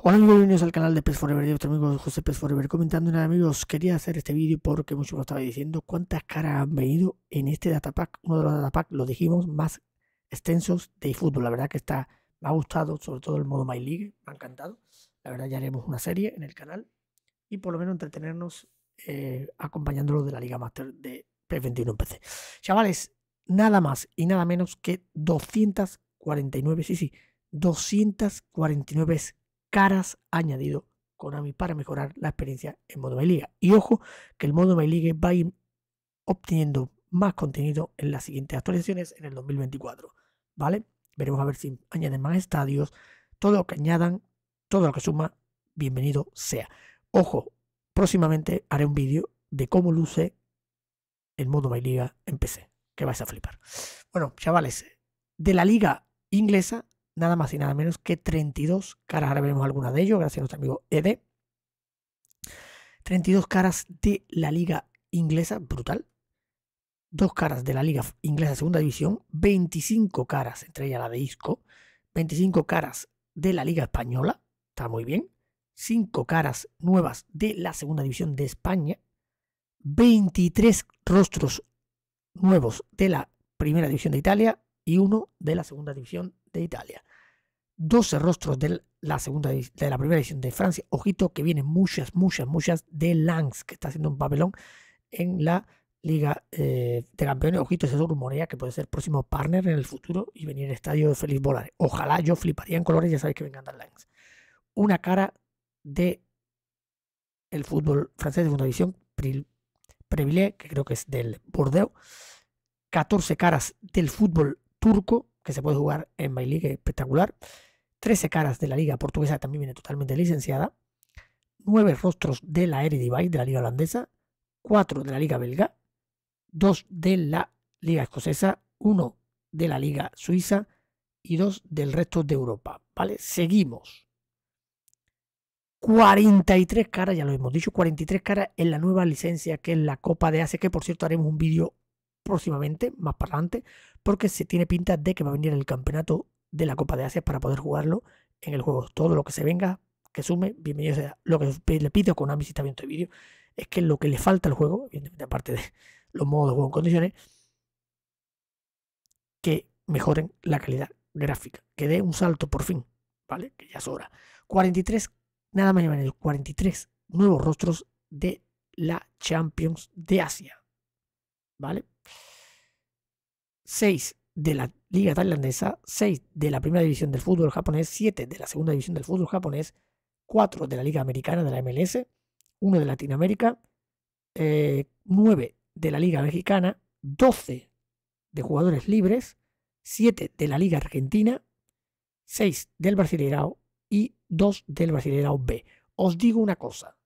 Hola amigos, bienvenidos al canal de Pes Forever, de vuestro amigo José Pes Forever comentando nada amigos, quería hacer este vídeo porque mucho me estaba diciendo cuántas caras han venido en este datapack, uno de los datapack, lo dijimos, más extensos de eFootball, la verdad que está, me ha gustado, sobre todo el modo My League, me ha encantado, la verdad ya haremos una serie en el canal y por lo menos entretenernos eh, acompañándolo de la Liga Master de PES 21 en PC. Chavales, nada más y nada menos que 249, sí, sí, 249 caras añadido añadido Konami para mejorar la experiencia en modo My Liga. Y ojo que el modo My Liga va a ir obteniendo más contenido en las siguientes actualizaciones en el 2024. ¿Vale? Veremos a ver si añaden más estadios. Todo lo que añadan, todo lo que suma, bienvenido sea. Ojo, próximamente haré un vídeo de cómo luce el modo My Liga en PC, que vais a flipar. Bueno, chavales, de la liga inglesa nada más y nada menos que 32 caras. Ahora veremos alguna de ellos, gracias a nuestro amigo ED. 32 caras de la liga inglesa, brutal. Dos caras de la liga inglesa segunda división, 25 caras, entre ellas la de Isco, 25 caras de la liga española, está muy bien. 5 caras nuevas de la segunda división de España, 23 rostros nuevos de la primera división de Italia y uno de la segunda división de Italia. 12 rostros de la, segunda, de la primera edición de Francia. Ojito que vienen muchas, muchas, muchas de Langs, que está haciendo un papelón en la Liga eh, de Campeones. Ojito, es rumorea que puede ser próximo partner en el futuro y venir al estadio de Félix Bolares. Ojalá yo fliparía en colores, ya sabéis que me encantan Langs. Una cara de el fútbol francés de segunda división, Previlé, que creo que es del Bordeaux. 14 caras del fútbol turco que se puede jugar en My League, espectacular. 13 caras de la liga portuguesa, también viene totalmente licenciada. 9 rostros de la Eredivisie, de la liga holandesa. 4 de la liga belga. 2 de la liga escocesa. 1 de la liga suiza. Y 2 del resto de Europa. ¿Vale? Seguimos. 43 caras, ya lo hemos dicho, 43 caras en la nueva licencia que es la Copa de Asia, que por cierto haremos un vídeo próximamente, más para adelante, porque se tiene pinta de que va a venir el campeonato de la Copa de Asia para poder jugarlo en el juego. Todo lo que se venga, que sume, bienvenido sea. Lo que le pido con Konami si está viendo este vídeo es que lo que le falta al juego, aparte de los modos de juego en condiciones, que mejoren la calidad gráfica, que dé un salto por fin, ¿vale? Que ya sobra 43, nada más y el 43 nuevos rostros de la Champions de Asia, ¿vale? 6 de la Liga Tailandesa, 6 de la Primera División del Fútbol Japonés, 7 de la Segunda División del Fútbol Japonés, 4 de la Liga Americana de la MLS, 1 de Latinoamérica, 9 eh, de la Liga Mexicana, 12 de jugadores libres, 7 de la Liga Argentina, 6 del Brasileirao y 2 del Brasileirao B. Os digo una cosa,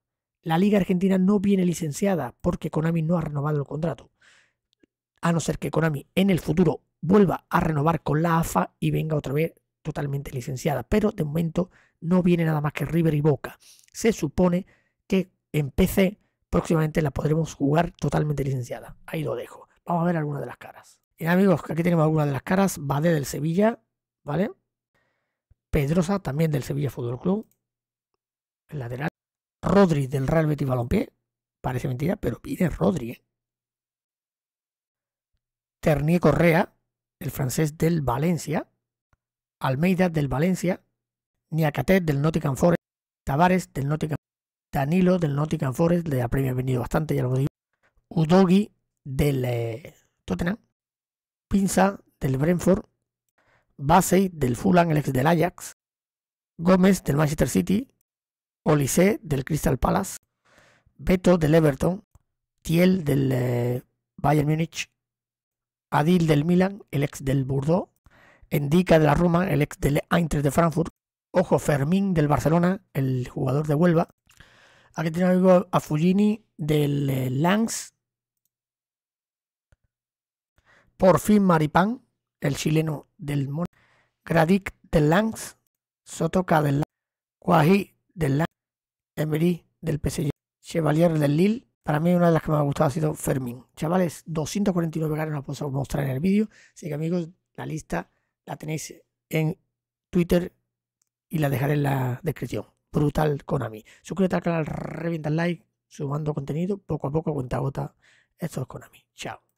la Liga Argentina no viene licenciada porque Konami no ha renovado el contrato a no ser que Konami en el futuro vuelva a renovar con la AFA y venga otra vez totalmente licenciada. Pero de momento no viene nada más que River y Boca. Se supone que en PC próximamente la podremos jugar totalmente licenciada. Ahí lo dejo. Vamos a ver algunas de las caras. Y eh, amigos, aquí tenemos algunas de las caras. Bade del Sevilla, ¿vale? Pedrosa también del Sevilla Fútbol Club. El lateral. Rodri del Real Betis Balompié. Parece mentira, pero viene Rodri, ¿eh? Ternier Correa, el francés del Valencia, Almeida del Valencia, Niacatet del Nottingham Forest, Tavares del Forest, Danilo del Nottingham Forest, de la premiado venido bastante, ya lo digo, Udogi del eh, Tottenham, Pinza del Brentford, Basey del Fulham, el ex del Ajax, Gómez del Manchester City, Olise del Crystal Palace, Beto del Everton, Thiel del eh, Bayern Múnich, Adil del Milan, el ex del Bordeaux, Endica de la Roma, el ex del Eintracht de Frankfurt, Ojo Fermín del Barcelona, el jugador de Huelva. Aquí tenemos a Fugini del eh, por fin Maripán, el chileno del Mon, Gradic del Lanz, Sotoca del Lanz, Guají del Lanz, Emery del PSG, Chevalier del Lille, para mí una de las que me ha gustado ha sido Fermín. Chavales, 249 ganas nos puedo mostrar en el vídeo. Así que amigos, la lista la tenéis en Twitter y la dejaré en la descripción. Brutal Konami. Suscríbete al canal, revienta like, sumando contenido poco a poco, cuenta gota. Esto es Konami. Chao.